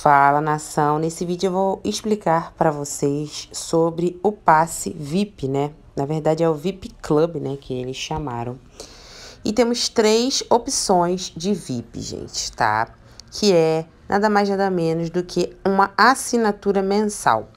Fala nação, nesse vídeo eu vou explicar para vocês sobre o passe VIP, né? Na verdade é o VIP Club, né, que eles chamaram. E temos três opções de VIP, gente, tá? Que é nada mais nada menos do que uma assinatura mensal.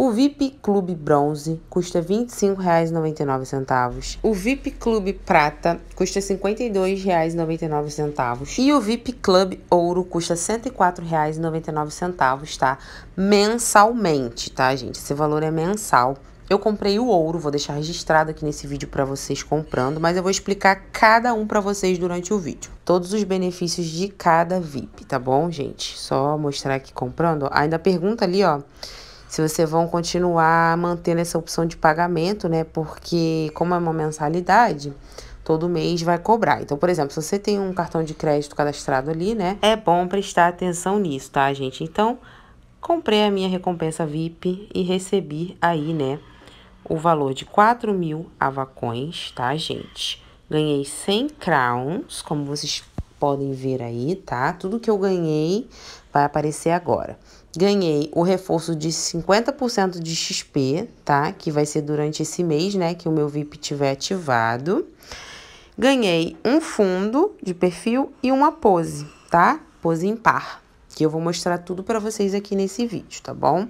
O VIP Clube Bronze custa R$ 25,99. O VIP Clube Prata custa R$ 52,99. E o VIP Clube Ouro custa R$ 104,99, tá? Mensalmente, tá, gente? Esse valor é mensal. Eu comprei o ouro, vou deixar registrado aqui nesse vídeo para vocês comprando, mas eu vou explicar cada um para vocês durante o vídeo. Todos os benefícios de cada VIP, tá bom, gente? Só mostrar aqui comprando. Ainda pergunta ali, ó, se vocês vão continuar mantendo essa opção de pagamento, né? Porque como é uma mensalidade, todo mês vai cobrar. Então, por exemplo, se você tem um cartão de crédito cadastrado ali, né? É bom prestar atenção nisso, tá, gente? Então, comprei a minha recompensa VIP e recebi aí, né? O valor de 4 mil avacões, tá, gente? Ganhei 100 crowns, como vocês podem ver aí, tá? Tudo que eu ganhei vai aparecer agora ganhei o reforço de 50% de XP, tá? Que vai ser durante esse mês, né? Que o meu VIP tiver ativado. Ganhei um fundo de perfil e uma pose, tá? Pose impar, que eu vou mostrar tudo para vocês aqui nesse vídeo, tá bom?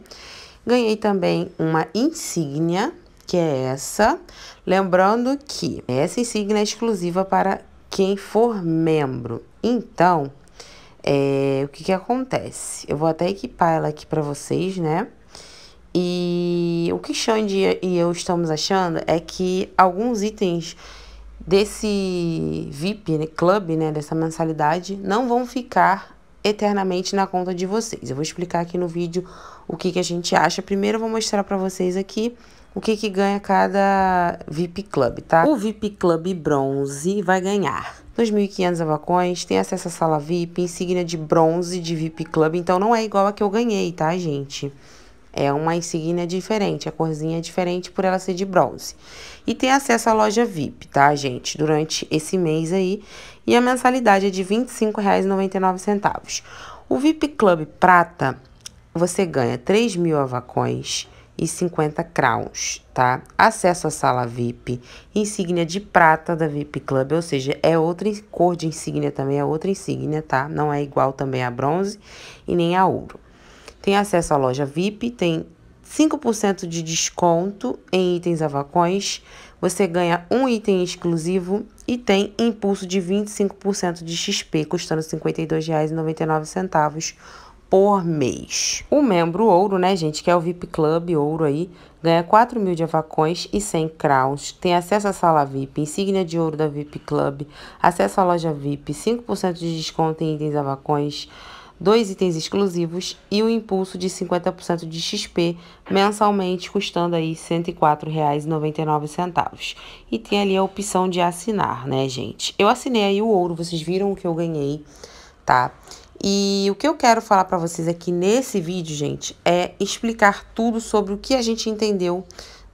Ganhei também uma insígnia, que é essa. Lembrando que essa insígnia é exclusiva para quem for membro. Então, é, o que que acontece? Eu vou até equipar ela aqui para vocês, né? E o que Xande e eu estamos achando é que alguns itens desse VIP, né, club, né, dessa mensalidade, não vão ficar eternamente na conta de vocês. Eu vou explicar aqui no vídeo o que, que a gente acha. Primeiro eu vou mostrar para vocês aqui o que, que ganha cada VIP Club, tá? O VIP Club Bronze vai ganhar 2.500 avacões, tem acesso à sala VIP, insígnia de bronze de VIP Club, então não é igual a que eu ganhei, tá, gente? É uma insígnia diferente, a corzinha é diferente por ela ser de bronze. E tem acesso à loja VIP, tá, gente? Durante esse mês aí. E a mensalidade é de R$ 25,99. O VIP Club Prata, você ganha 3.000 avacões, e 50 crowns, tá? Acesso à sala VIP, insígnia de prata da VIP Club, ou seja, é outra cor de insígnia também, é outra insígnia, tá? Não é igual também a bronze e nem a ouro. Tem acesso à loja VIP, tem 5% de desconto em itens avacões, você ganha um item exclusivo e tem impulso de 25% de XP, custando R$ 52,99 por mês. O membro ouro, né, gente, que é o VIP Club ouro aí, ganha 4 mil de avacões e 100 crowns, tem acesso à sala VIP, insígnia de ouro da VIP Club, acesso à loja VIP, 5% de desconto em itens avacões, dois itens exclusivos e o um impulso de 50% de XP mensalmente, custando aí R$ 104,99. E tem ali a opção de assinar, né, gente? Eu assinei aí o ouro, vocês viram o que eu ganhei, tá? E o que eu quero falar para vocês aqui nesse vídeo, gente, é explicar tudo sobre o que a gente entendeu,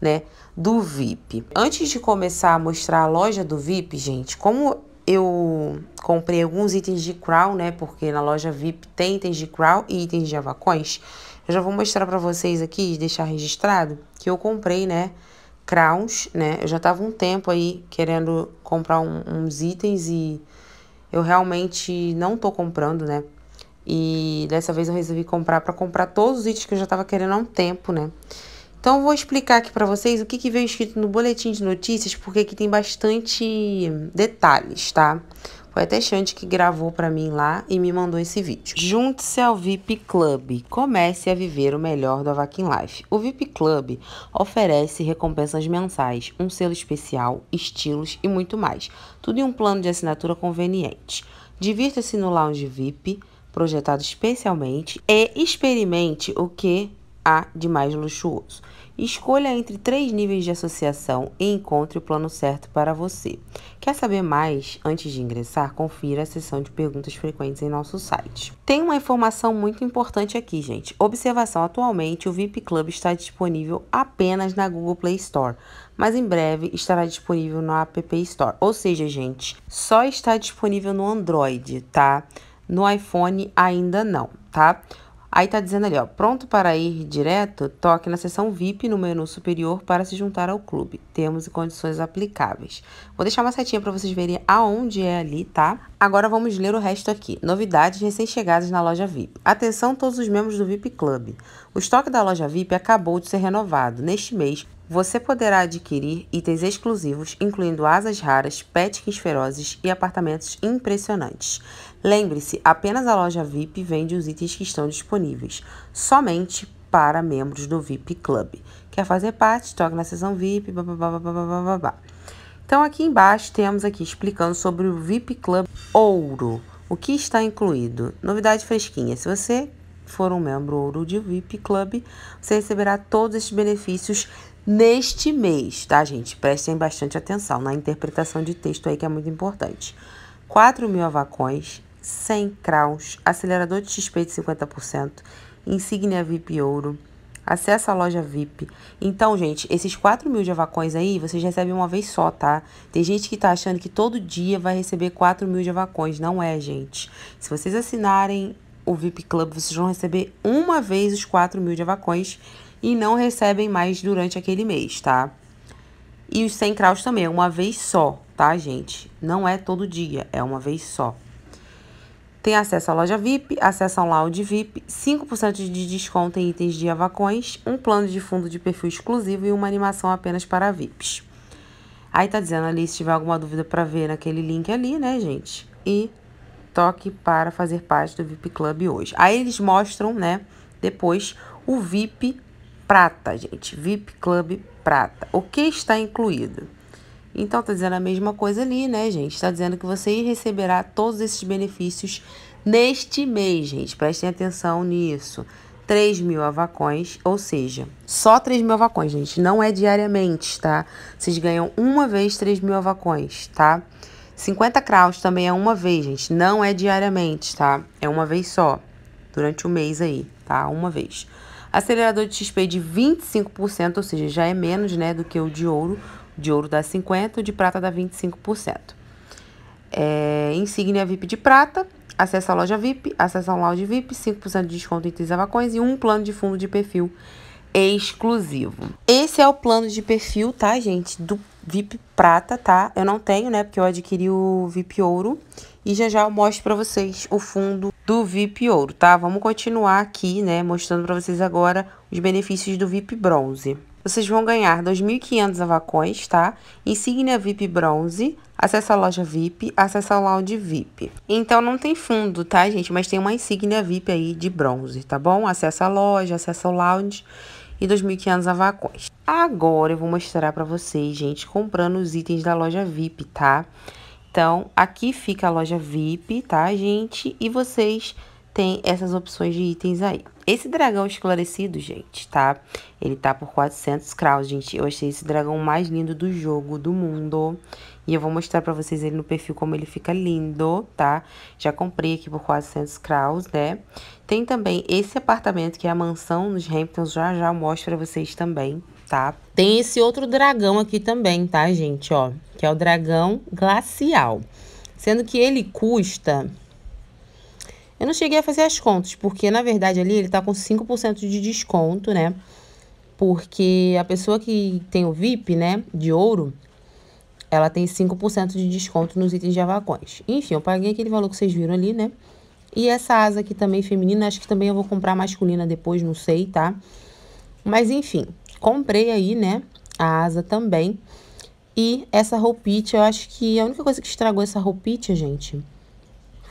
né, do VIP. Antes de começar a mostrar a loja do VIP, gente, como eu comprei alguns itens de crown, né, porque na loja VIP tem itens de crown e itens de avacões, eu já vou mostrar para vocês aqui, deixar registrado, que eu comprei, né, crowns, né, eu já tava um tempo aí querendo comprar um, uns itens e eu realmente não tô comprando, né, e dessa vez eu resolvi comprar para comprar todos os itens que eu já estava querendo há um tempo, né? Então eu vou explicar aqui para vocês o que, que veio escrito no boletim de notícias, porque aqui tem bastante detalhes, tá? Foi até Xande que gravou para mim lá e me mandou esse vídeo. Junte-se ao VIP Club. Comece a viver o melhor do Avakin Life. O VIP Club oferece recompensas mensais, um selo especial, estilos e muito mais. Tudo em um plano de assinatura conveniente. Divirta-se no lounge VIP projetado especialmente e experimente o que há de mais luxuoso. Escolha entre três níveis de associação e encontre o plano certo para você. Quer saber mais? Antes de ingressar, confira a seção de perguntas frequentes em nosso site. Tem uma informação muito importante aqui, gente. Observação: atualmente o VIP Club está disponível apenas na Google Play Store, mas em breve estará disponível na App Store. Ou seja, gente, só está disponível no Android, tá? No iPhone ainda não, tá? Aí tá dizendo ali, ó, pronto para ir direto? Toque na seção VIP no menu superior para se juntar ao clube. Termos e condições aplicáveis. Vou deixar uma setinha para vocês verem aonde é ali, tá? Agora vamos ler o resto aqui. Novidades recém-chegadas na loja VIP. Atenção todos os membros do VIP Club. O estoque da loja VIP acabou de ser renovado. Neste mês, você poderá adquirir itens exclusivos, incluindo asas raras, pets ferozes e apartamentos impressionantes. Lembre-se, apenas a loja VIP vende os itens que estão disponíveis, somente para membros do VIP Club. Quer fazer parte? Toque na seção VIP, Então aqui embaixo temos aqui explicando sobre o VIP Club Ouro. O que está incluído? Novidade fresquinha. Se você for um membro ouro de VIP Club, você receberá todos esses benefícios neste mês, tá, gente? Prestem bastante atenção na interpretação de texto aí, que é muito importante. 4 mil avacões, 100 Kraus, acelerador de XP de 50%, insígnia VIP Ouro, acesso à loja VIP. Então, gente, esses 4 mil javacões aí, vocês recebem uma vez só, tá? Tem gente que tá achando que todo dia vai receber 4 mil javacões. Não é, gente. Se vocês assinarem o VIP Club, vocês vão receber uma vez os 4 mil javacões e não recebem mais durante aquele mês, tá? E os 100 kraus também, é uma vez só, tá, gente? Não é todo dia, é uma vez só. Tem acesso à loja VIP, acesso ao lounge VIP, 5% de desconto em itens de avacões, um plano de fundo de perfil exclusivo e uma animação apenas para VIPs. Aí tá dizendo ali se tiver alguma dúvida para ver naquele link ali, né, gente? E toque para fazer parte do VIP Club hoje. Aí eles mostram, né, depois o VIP Prata, gente. VIP Club Prata. O que está incluído? Então tá dizendo a mesma coisa ali, né, gente? Tá dizendo que você receberá todos esses benefícios neste mês, gente. Prestem atenção nisso. 3 mil avacões, ou seja, só 3 mil avacões, gente. Não é diariamente, tá? Vocês ganham uma vez 3 mil avacões, tá? 50 kraus também é uma vez, gente. Não é diariamente, tá? É uma vez só. Durante o mês aí, tá? Uma vez. Acelerador de XP de 25%, ou seja, já é menos, né, do que o de ouro de ouro dá 50%, de prata dá 25%. É, insígnia VIP de prata, acesso à loja VIP, acesso ao lounge VIP, 5% de desconto em Tisavacões e um plano de fundo de perfil exclusivo. Esse é o plano de perfil, tá, gente? Do VIP prata, tá? Eu não tenho, né, porque eu adquiri o VIP ouro e já já eu mostro para vocês o fundo do VIP ouro, tá? Vamos continuar aqui, né, mostrando para vocês agora os benefícios do VIP bronze vocês vão ganhar 2.500 avacões, tá? Insígnia VIP bronze, acesso à loja VIP, acesso ao lounge VIP. Então, não tem fundo, tá, gente? Mas tem uma insígnia VIP aí de bronze, tá bom? Acesso à loja, acesso ao lounge e 2.500 avacões. Agora, eu vou mostrar pra vocês, gente, comprando os itens da loja VIP, tá? Então, aqui fica a loja VIP, tá, gente? E vocês tem essas opções de itens aí. Esse dragão esclarecido, gente, tá? Ele tá por 400 kraus, gente. Eu achei esse dragão mais lindo do jogo, do mundo. E eu vou mostrar pra vocês ele no perfil como ele fica lindo, tá? Já comprei aqui por 400 kraus, né? Tem também esse apartamento, que é a mansão nos Hamptons. Já, já mostro pra vocês também, tá? Tem esse outro dragão aqui também, tá, gente? Ó, que é o dragão glacial. Sendo que ele custa eu não cheguei a fazer as contas, porque na verdade ali ele tá com 5% de desconto, né? Porque a pessoa que tem o VIP, né, de ouro, ela tem 5% de desconto nos itens de avacões. Enfim, eu paguei aquele valor que vocês viram ali, né? E essa asa aqui também feminina, acho que também eu vou comprar masculina depois, não sei, tá? Mas enfim, comprei aí, né, a asa também. E essa roupite, eu acho que a única coisa que estragou essa roupite, gente,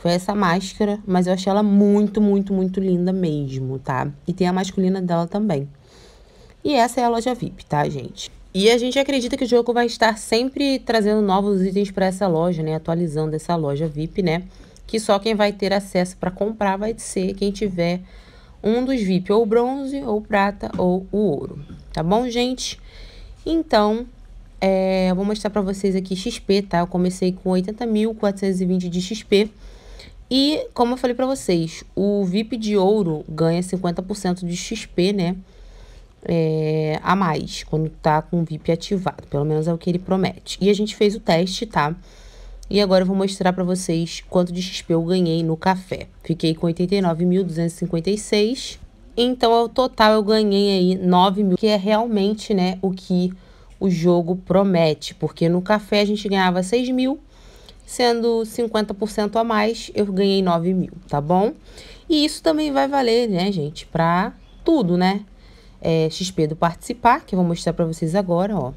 foi essa máscara, mas eu achei ela muito, muito, muito linda mesmo, tá? E tem a masculina dela também. E essa é a loja VIP, tá, gente? E a gente acredita que o jogo vai estar sempre trazendo novos itens para essa loja, né? Atualizando essa loja VIP, né? Que só quem vai ter acesso para comprar vai ser quem tiver um dos VIP, ou bronze, ou prata, ou o ouro. Tá bom, gente? Então, é, eu vou mostrar para vocês aqui XP, tá? Eu comecei com 80.420 de XP. E, como eu falei para vocês, o VIP de ouro ganha 50% de XP, né? É, a mais, quando tá com o VIP ativado. Pelo menos é o que ele promete. E a gente fez o teste, tá? E agora eu vou mostrar para vocês quanto de XP eu ganhei no café. Fiquei com 89.256. Então, ao total, eu ganhei aí 9 mil, que é realmente, né, o que o jogo promete. Porque no café a gente ganhava 6.000. mil sendo 50% a mais, eu ganhei 9 mil, tá bom? E isso também vai valer, né, gente, para tudo, né? É, XP do participar, que eu vou mostrar para vocês agora, ó.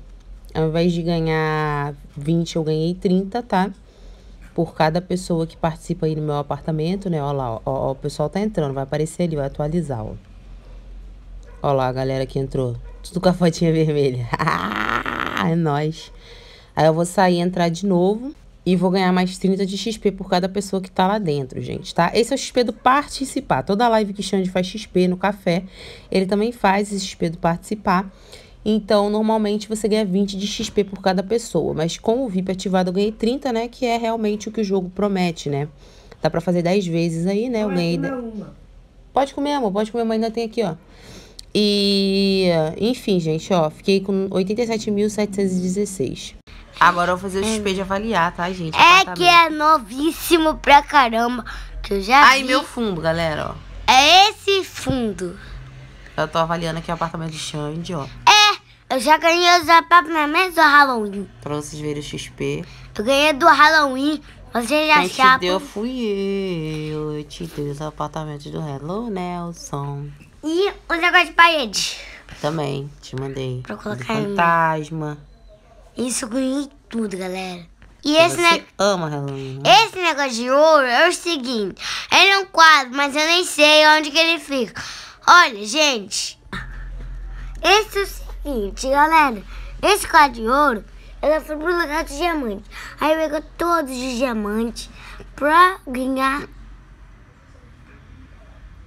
Ao invés de ganhar 20, eu ganhei 30, tá? Por cada pessoa que participa aí no meu apartamento, né? Ó lá, ó, ó o pessoal tá entrando, vai aparecer ali, vai atualizar, ó. Ó lá a galera que entrou, tudo com a fotinha vermelha. é nóis. Aí eu vou sair e entrar de novo e vou ganhar mais 30 de XP por cada pessoa que tá lá dentro, gente, tá? Esse é o XP do participar. Toda live que Xande faz XP no café, ele também faz esse XP do participar. Então, normalmente você ganha 20 de XP por cada pessoa, mas com o VIP ativado eu ganhei 30, né, que é realmente o que o jogo promete, né? Dá pra fazer 10 vezes aí, né? Eu ganhei... Pode comer, amor, pode comer, mas ainda tem aqui, ó. E, enfim, gente, ó, fiquei com 87.716. Agora eu vou fazer o XP de avaliar, tá, gente? É que é novíssimo pra caramba. Que eu já Aí, vi. meu fundo, galera, ó. É esse fundo. Eu tô avaliando aqui o apartamento de Xande, ó. É, eu já ganhei os apartamentos do Halloween. Pra vocês verem o XP. Eu ganhei do Halloween. Você já Quem sabe. Te deu fui eu. Eu te dei os apartamentos do Hello Nelson. E os negócio de parede. Também, te mandei. Pra colocar do fantasma. Isso eu ganhei tudo, galera. E esse você ne... ama Halloween. Né? Esse negócio de ouro é o seguinte: ele é um quadro, mas eu nem sei onde que ele fica. Olha, gente. Esse é o seguinte, galera. Esse quadro de ouro, ela foi é pro lugar dos diamantes. Aí pegou todos os diamantes pra ganhar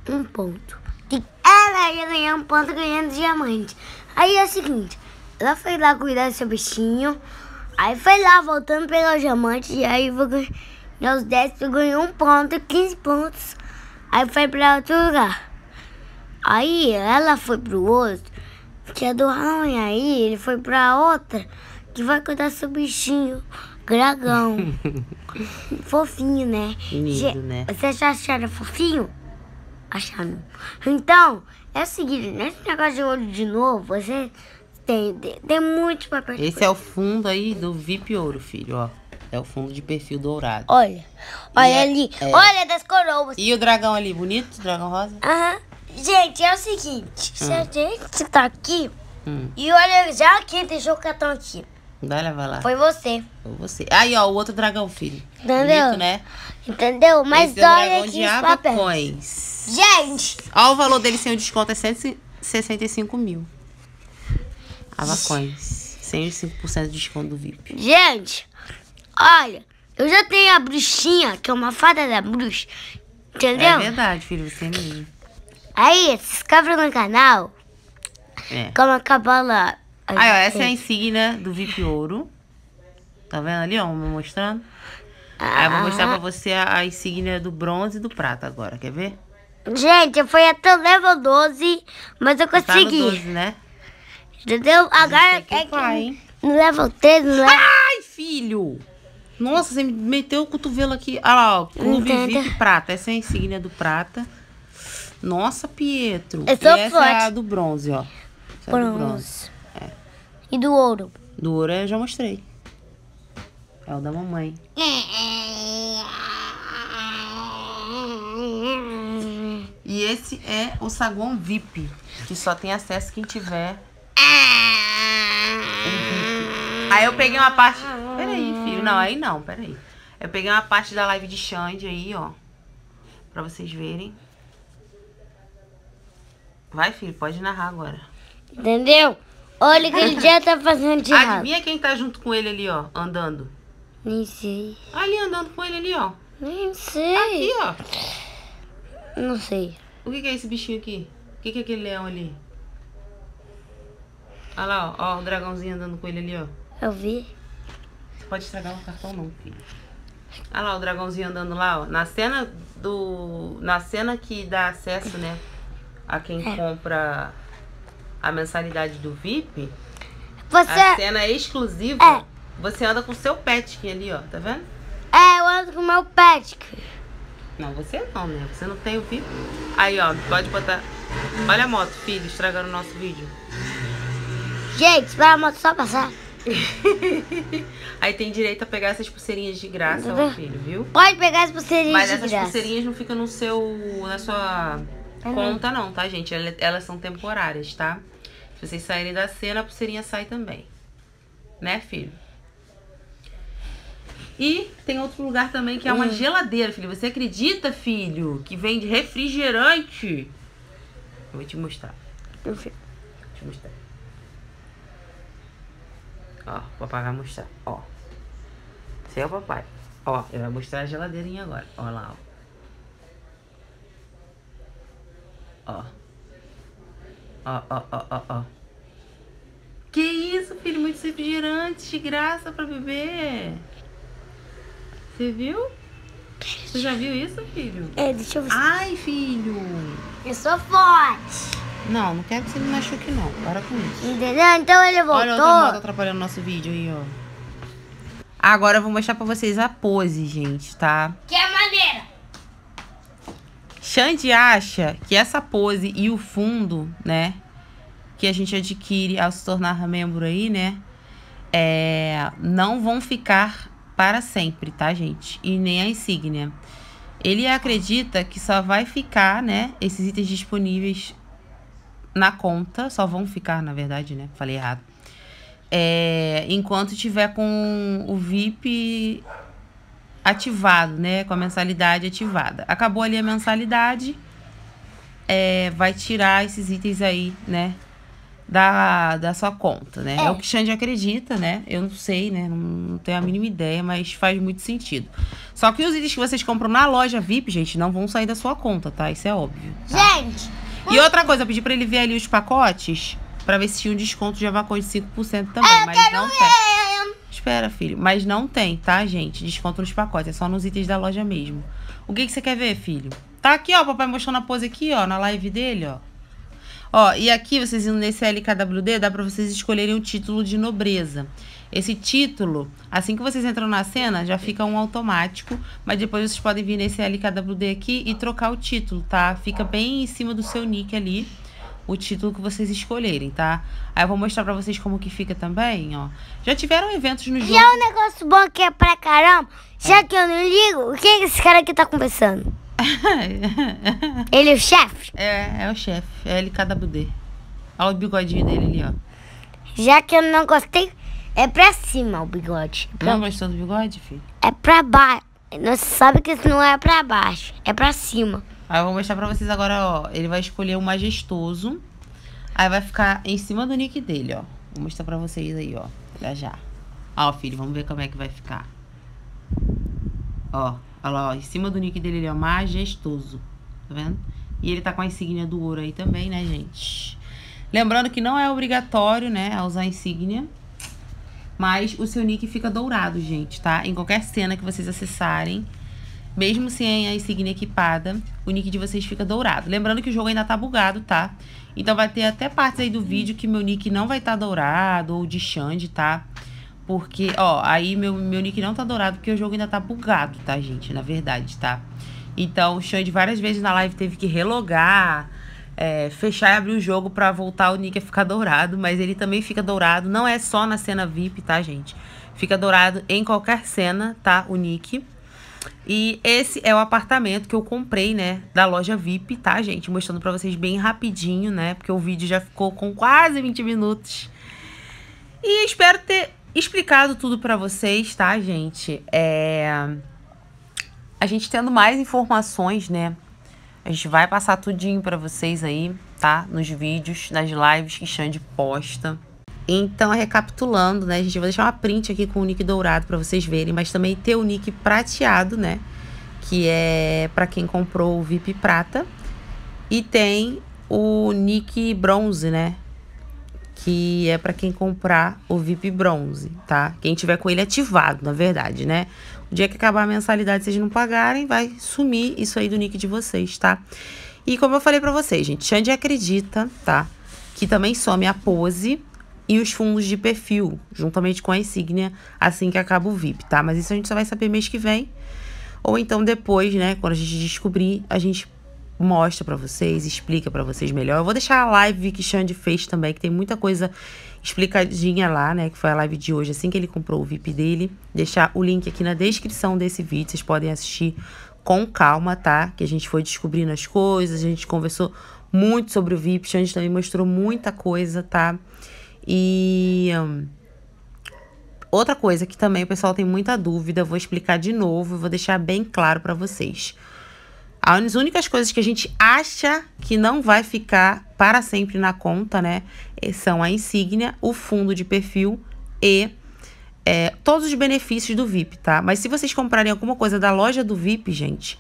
um ponto. E ela ia ganhar um ponto ganhando diamante. Aí é o seguinte, ela foi lá cuidar do seu bichinho. Aí foi lá, voltando o diamante E aí ganhou os 10, ganhou um ponto, 15 pontos. Aí foi pra outro lugar. Aí ela foi pro outro, que é do Halloween. Aí ele foi pra outra, que vai cuidar do seu bichinho. Dragão. fofinho, né? Lindo, né? Vocês acharam fofinho? Acharam. Então, é o seguinte, nesse negócio de olho de novo, você tem, tem, tem muitos Esse é o fundo aí do VIP Ouro, filho, ó. É o fundo de perfil dourado. Olha, olha é- ali, é... olha das coroas. E o dragão ali, bonito, o dragão rosa? Aham. Gente, é o seguinte, ah. se a gente tá aqui, hum. e olha já quem deixou o cartão aqui. Vai levar lá. Foi você. Foi você. Aí, ó, o outro dragão, filho. Entendeu? Bonito, né? Entendeu? Mas Esse é olha aqui de água, Gente! Olha o valor dele sem o desconto é 165 mil. Avacoins. 105% de desconto do VIP. Gente, olha, eu já tenho a bruxinha, que é uma fada da bruxa. Entendeu? É verdade, filho, você é mesmo. Aí, se inscreve no canal. É. Como acabou lá. Aí, ó, essa é a insígnia do VIP Ouro. Tá vendo ali, ó, me mostrando? Ah. Aí eu vou mostrar pra ah. você a, a insígnia do bronze e do prata agora, quer ver? Gente, eu fui até o level 12, mas eu consegui. Tá no 12, né? Entendeu? Agora é que. Vai, é é não leva o dedo, não leva. Ai, filho! Nossa, você meteu o cotovelo aqui. Olha lá, ó. Clube VIP Prata. Essa é a insígnia do Prata. Nossa, Pietro. Eu sou e essa é forte. é a do bronze, ó. Essa bronze. É do bronze. É. E do ouro? Do ouro eu já mostrei. É o da mamãe. E esse é o saguão VIP, que só tem acesso quem tiver Aí eu peguei uma parte. Peraí, filho. Não, aí não, peraí. Eu peguei uma parte da live de Xande aí, ó. Pra vocês verem. Vai, filho, pode narrar agora. Entendeu? Olha que ele já tá fazendo de errado. Adivinha quem tá junto com ele ali, ó, andando. Nem sei. Ali, andando com ele ali, ó. Nem sei. Tá aqui, ó. Não sei. O que, que é esse bichinho aqui? O que, que é aquele leão ali? Olha lá, ó, ó, o dragãozinho andando com ele ali, ó. Eu vi. Você pode estragar o cartão não, filho. Olha lá o dragãozinho andando lá, ó. Na cena do... Na cena que dá acesso, né? A quem é. compra a mensalidade do VIP. Você... A cena é exclusiva. É. Você anda com o seu Petkin ali, ó. Tá vendo? É, eu ando com o meu Petkin. Não, você não, né? Você não tem o VIP. Aí, ó. Pode botar... Olha a moto, filho. Estragando o nosso vídeo. Gente, vai a moto só passar. Aí tem direito a pegar essas pulseirinhas de graça, ó, uhum. filho, viu? Pode pegar as pulseirinhas de graça. Mas essas pulseirinhas não ficam no seu, na sua uhum. conta não, tá, gente? Elas são temporárias, tá? Se vocês saírem da cena, a pulseirinha sai também. Né, filho? E tem outro lugar também que é uma hum. geladeira, filho. Você acredita, filho, que vende refrigerante? Eu vou te mostrar. Perfeito. Vou te mostrar. Ó, o papai vai mostrar, ó. Você é o papai. Ó, ele vai mostrar a geladeirinha agora. Ó lá, ó. Ó. Ó, ó, ó, ó, ó. Que isso, filho? Muito refrigerante, de graça pra beber. Você viu? Você já viu isso, filho? É, deixa eu ver. Ai, filho. Eu sou forte. Não, não quero que você me machuque, não. Para com isso. Entendeu? Então ele voltou. Olha outra moto atrapalhando nosso vídeo aí, ó. Agora eu vou mostrar pra vocês a pose, gente, tá? Que é maneira. Xande acha que essa pose e o fundo, né? Que a gente adquire ao se tornar membro aí, né? É, não vão ficar para sempre, tá, gente? E nem a insígnia. Ele acredita que só vai ficar, né, esses itens disponíveis na conta, só vão ficar, na verdade, né? Falei errado. É, enquanto tiver com o VIP ativado, né? Com a mensalidade ativada. Acabou ali a mensalidade, é, vai tirar esses itens aí, né? Da, da sua conta, né? É. é o que Xande acredita, né? Eu não sei, né? Não, não tenho a mínima ideia, mas faz muito sentido. Só que os itens que vocês compram na loja VIP, gente, não vão sair da sua conta, tá? Isso é óbvio. Tá? Gente, e outra coisa, eu pedi pra ele ver ali os pacotes pra ver se tinha um desconto de avacão de 5% também. Eu mas quero não ver. tem. Espera, filho. Mas não tem, tá, gente? Desconto nos pacotes. É só nos itens da loja mesmo. O que, que você quer ver, filho? Tá aqui, ó. Papai mostrando a pose aqui, ó. Na live dele, ó. Ó, e aqui, vocês indo nesse LKWD, dá pra vocês escolherem o título de nobreza. Esse título, assim que vocês entram na cena, já fica um automático, mas depois vocês podem vir nesse LKWD aqui e trocar o título, tá? Fica bem em cima do seu nick ali, o título que vocês escolherem, tá? Aí eu vou mostrar pra vocês como que fica também, ó. Já tiveram eventos no jogo... E é um negócio bom que é pra caramba, já é. que eu não ligo, o que, é esse cara aqui tá conversando? Ele é o chefe? É, é o chefe, é LKWD. Olha o bigodinho dele ali, ó. Já que eu não gostei, é pra cima o bigode. É pra... Não gostou do bigode, filho? É pra baixo. Você sabe que isso não é pra baixo, é pra cima. Aí eu vou mostrar pra vocês agora, ó. Ele vai escolher o majestoso. Aí vai ficar em cima do nick dele, ó. Vou mostrar pra vocês aí, ó. Já já. Ó, filho, vamos ver como é que vai ficar. Ó, olha lá, ó. Em cima do nick dele ele é majestoso. Tá vendo? E ele tá com a insígnia do ouro aí também, né, gente? Lembrando que não é obrigatório, né, usar a insígnia. Mas o seu nick fica dourado, gente, tá? Em qualquer cena que vocês acessarem, mesmo sem a insignia equipada, o nick de vocês fica dourado. Lembrando que o jogo ainda tá bugado, tá? Então vai ter até partes aí do vídeo que meu nick não vai estar tá dourado ou de Xande, tá? Porque, ó, aí meu, meu nick não tá dourado porque o jogo ainda tá bugado, tá, gente? Na verdade, tá? Então o Xande várias vezes na live teve que relogar, é, fechar e abrir o jogo para voltar o Nick a ficar dourado, mas ele também fica dourado, não é só na cena VIP, tá, gente? Fica dourado em qualquer cena, tá, o Nick. E esse é o apartamento que eu comprei, né, da loja VIP, tá, gente? Mostrando para vocês bem rapidinho, né, porque o vídeo já ficou com quase 20 minutos. E espero ter explicado tudo para vocês, tá, gente? É... A gente tendo mais informações, né, a gente vai passar tudinho para vocês aí, tá? Nos vídeos, nas lives que Xande posta. Então, é recapitulando, né? A gente vai deixar uma print aqui com o nick dourado para vocês verem, mas também tem o nick prateado, né? Que é para quem comprou o VIP prata. E tem o nick bronze, né? Que é para quem comprar o VIP bronze, tá? Quem tiver com ele ativado, na verdade, né? O dia que acabar a mensalidade, vocês não pagarem, vai sumir isso aí do nick de vocês, tá? E como eu falei para vocês, gente, Xande acredita, tá? Que também some a pose e os fundos de perfil, juntamente com a insígnia, assim que acaba o VIP, tá? Mas isso a gente só vai saber mês que vem. Ou então depois, né, quando a gente descobrir, a gente mostra para vocês, explica para vocês melhor. Eu vou deixar a live que Xande fez também, que tem muita coisa explicadinha lá, né? Que foi a live de hoje, assim que ele comprou o VIP dele. Deixar o link aqui na descrição desse vídeo, vocês podem assistir com calma, tá? Que a gente foi descobrindo as coisas, a gente conversou muito sobre o VIP, Xande também mostrou muita coisa, tá? E... Hum, outra coisa que também o pessoal tem muita dúvida, vou explicar de novo, vou deixar bem claro para vocês. As únicas coisas que a gente acha que não vai ficar para sempre na conta, né? Eh, são a insígnia, o fundo de perfil e é, todos os benefícios do VIP, tá? Mas se vocês comprarem alguma coisa da loja do VIP, gente,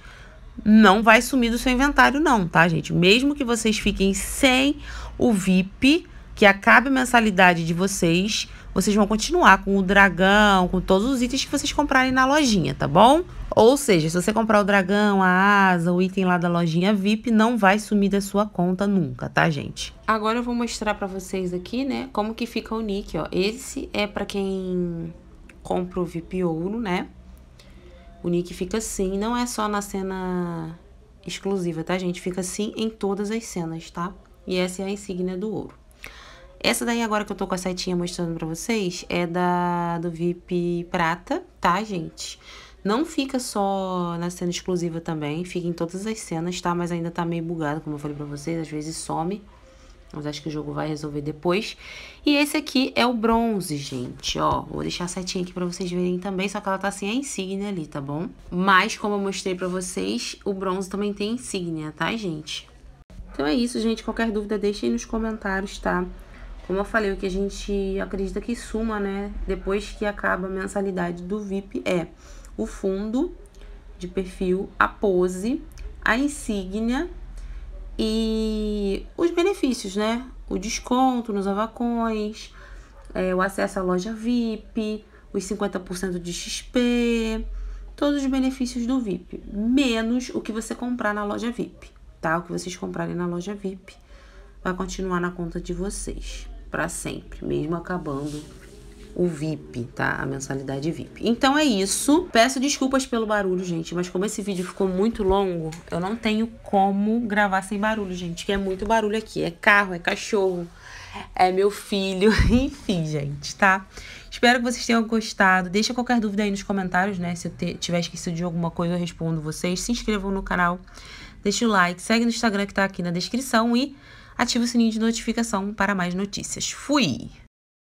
não vai sumir do seu inventário, não, tá, gente? Mesmo que vocês fiquem sem o VIP, que acabe a mensalidade de vocês, vocês vão continuar com o dragão, com todos os itens que vocês comprarem na lojinha, tá bom? Ou seja, se você comprar o dragão, a asa, o item lá da lojinha VIP, não vai sumir da sua conta nunca, tá, gente? Agora eu vou mostrar pra vocês aqui, né, como que fica o nick, ó. Esse é pra quem compra o VIP ouro, né? O nick fica assim, não é só na cena exclusiva, tá, gente? Fica assim em todas as cenas, tá? E essa é a insígnia do ouro. Essa daí agora que eu tô com a setinha mostrando pra vocês é da do VIP prata, tá, gente? Não fica só na cena exclusiva também, fica em todas as cenas, tá? Mas ainda tá meio bugado, como eu falei pra vocês, às vezes some. Mas acho que o jogo vai resolver depois. E esse aqui é o bronze, gente, ó. Vou deixar a setinha aqui pra vocês verem também, só que ela tá sem a insígnia ali, tá bom? Mas, como eu mostrei pra vocês, o bronze também tem insígnia, tá, gente? Então é isso, gente. Qualquer dúvida, deixem nos comentários, tá? Como eu falei, o que a gente acredita que suma, né? Depois que acaba a mensalidade do VIP é o fundo de perfil, a pose, a insígnia e os benefícios, né? O desconto nos avacões, é, o acesso à loja VIP, os 50% de XP, todos os benefícios do VIP, menos o que você comprar na loja VIP, tá? O que vocês comprarem na loja VIP vai continuar na conta de vocês para sempre, mesmo acabando o VIP, tá? A mensalidade VIP. Então é isso. Peço desculpas pelo barulho, gente, mas como esse vídeo ficou muito longo, eu não tenho como gravar sem barulho, gente, que é muito barulho aqui. É carro, é cachorro, é meu filho, enfim, gente, tá? Espero que vocês tenham gostado. Deixa qualquer dúvida aí nos comentários, né? Se eu tiver esquecido de alguma coisa, eu respondo vocês. Se inscrevam no canal, deixa o like, segue no Instagram que tá aqui na descrição e ativa o sininho de notificação para mais notícias. Fui!